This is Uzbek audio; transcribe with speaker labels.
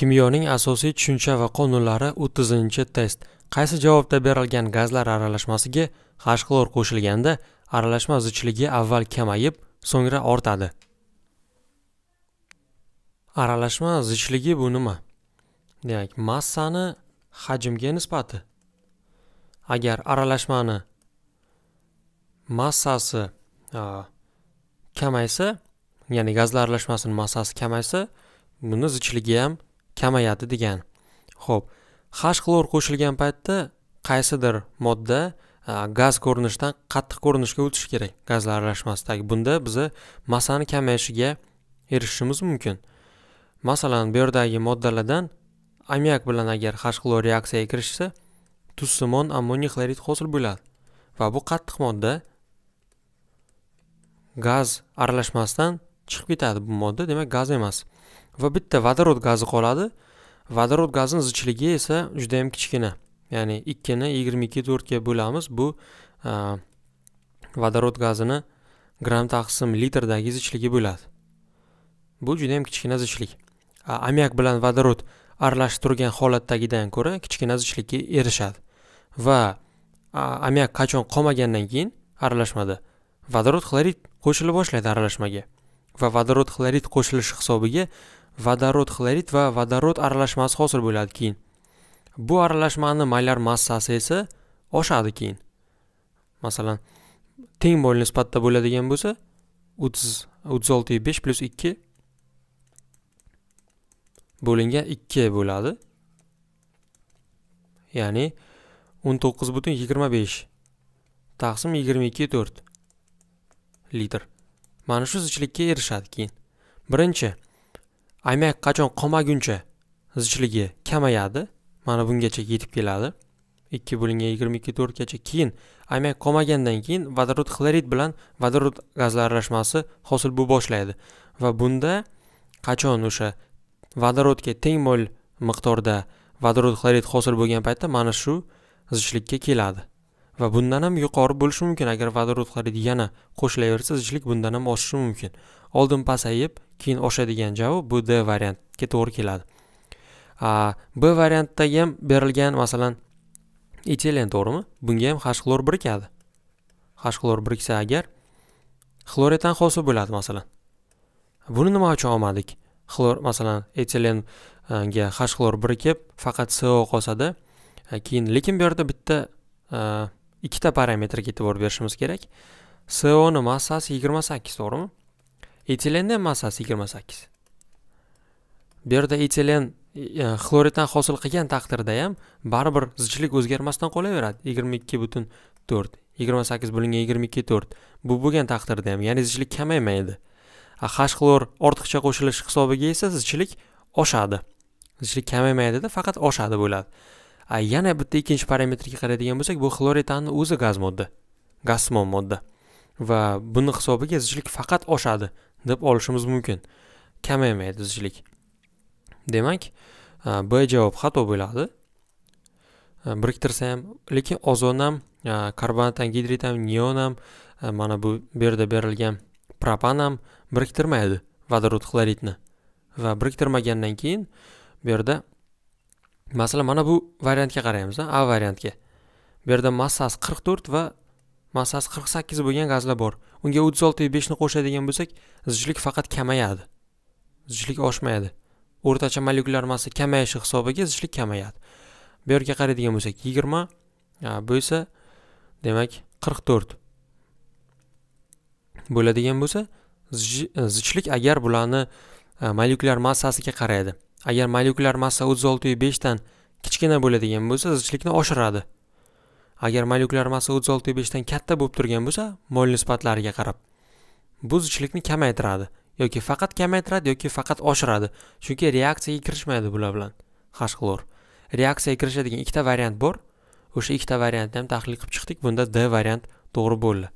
Speaker 1: kimyoning asosiy tushuncha va qonunlari 30 test qaysi javobda berilgan gazlar aralashmasiga g'ashqlor qo'shilganda aralashma zichligi avval kamayib so'ngra ortadi aralashma zichligi bu nima demak massani hajmga nisbati agar aralashmani massasi kamaysa ya'ni gazlar aralashmasining massasi kamaysa buni zichligi ham kamayadi degan ho'p hash xlor qo'shilgan paytda qaysidir modda gaz ko'rinishidan qattiq ko'rinishga o'tishi kerak gazlar aralashmasidagi bunda biza massani kamayishiga erishishimiz mumkin masalan bu yerdagi moddalardan ammiak bilan agar hash xlor reaksiyaga kirishsa tuzsimon ammoniy xlorid hosil bo'ladi va bu qattiq modda gaz aralashmasidan chiqib ketadi bu modda demak gaz emas va bitta vodorod gazi qoladi vodorod gazini zichligi esa juda yam kichkina ya'ni ikkini yigirma ikki to'rtga bo'lamiz bu vodorod gazini gram taqsim litrdagi zichligi bo'ladi bu juda yam kichkina zichlik ammiak bilan vodorod aralashib turgan holatdagidan ko'ra kichkina zichlikka erishadi va ammiak qachon qolmagandan keyin aralashmada vodorod xlorid qo'shila boshlaydi aralashmaga va vodorod xlorid qo'shilishi hisobiga vodorod xlorid va vodorod aralashmasi hosil bo'ladi keyin bu aralashmani maylar massasi esa oshadi keyin masalan teng mol nisbatda bo'ladigan bo'lsa o'ttiz o'ttiz oltiyu besh plyus ikki bo'lingan ikki bo'ladi ya'ni o'n to'qqiz butun yigirma besh taqsim yigirma ikki to'rt litr mana shu zichlikka erishadi keyin birinchi iMac qachon qolmaguncha zichligi kamayadi mana bungacha yetib keladi ikki bo'lingan yigirma ikki to'rtgacha keyin iMac qolmagandan keyin vodorod xlorid bilan vodorod gazlar aralashmasi hosil bo'lib boshlaydi va bunda qachon o'sha vodorodga teng mol miqdorda vodorod xlorid hosil bo'lgan paytda mana shu zichlikka keladi va bundan ham yuqori bo'lishi mumkin agar vodorod xaridi yana qo'shilaversa zichlik bundan ham oshishi mumkin oldin pasayib keyin oshadigan javob bu d variantga to'g'ri keladi b variantdagi ham berilgan masalan etilen to'g'rimi bunga ham hash xlor birikadi hash xlor biriksa agar xloretan hosil bo'ladi masalan buni nima uchun olmadik xlor masalan etilenga hash xlor birikib faqat so qolsada e, keyin lekin bu yerda bitta e, ikkita parametrga e'tibor berishimiz kerak so ni massasi 28, to'g'rimi etilenni massasi 28. bu yerda etilen e, xloriddan hosil qilgan taqdirda ham baribir zichlik o'zgarmasdan qolaveradi 22 butun 4 28 bo'lingan 22 4 bu bo'lgan taqdirda ham ya'ni zichlik kamaymaydi h xlor ortiqcha qo'shilishi hisobiga esa zichlik oshadi zichlik kamaymaydida faqat oshadi bo'ladi yana bitta ikkinchi parametrga qaraydigan bo'lsak bu xloretanni o'zi gaz modda gasmon modda va buni hisobiga ziclik faqat oshadi deb olishimiz mumkin kamaymaydi ziclik demak b javob xato bo'ladi biriktirsa ham lekin ozon ham karbonat angidrid ham neon ham mana bu bu yerda berilgan propan ham biriktirmaydi vodorod xloritni va biriktirmagandan keyin bu yerda masalan mana bu variantga qaraymiz a variantga bu yerda massasi qirq to'rt va massasi qirq sakkiz bo'lgan gazlar bor unga o'ttiz oltiyu beshni qo'shadigan bo'lsak zichlik faqat kamayadi zichlik oshmaydi o'rtacha molekulyar massa kamayishi hisobiga zichlik kamayadi bu yerga qaraydigan bo'lsak yigirma bu esa demak qirq to'rt bo'ladigan bo'lsa zichlik agar bularni molekulyar massasiga qaraydi agar molekulyar massa 36.5 dan kichkina bo'ladigan bo'lsa zichlikni oshiradi agar molekulyar massa 36.5 dan katta bo'lib turgan bo'lsa mol nisbatlariga qarab bu zichlikni kamaytiradi yoki faqat kamaytiradi yoki faqat oshiradi chunki reaksiyaga kirishmaydi bular bilan hashqlor reaksiyaga kirishadigan ikkita variant bor o'sha ikkita variantni ham tahlil qilib chiqdik bunda d variant to'g'ri bo'ldi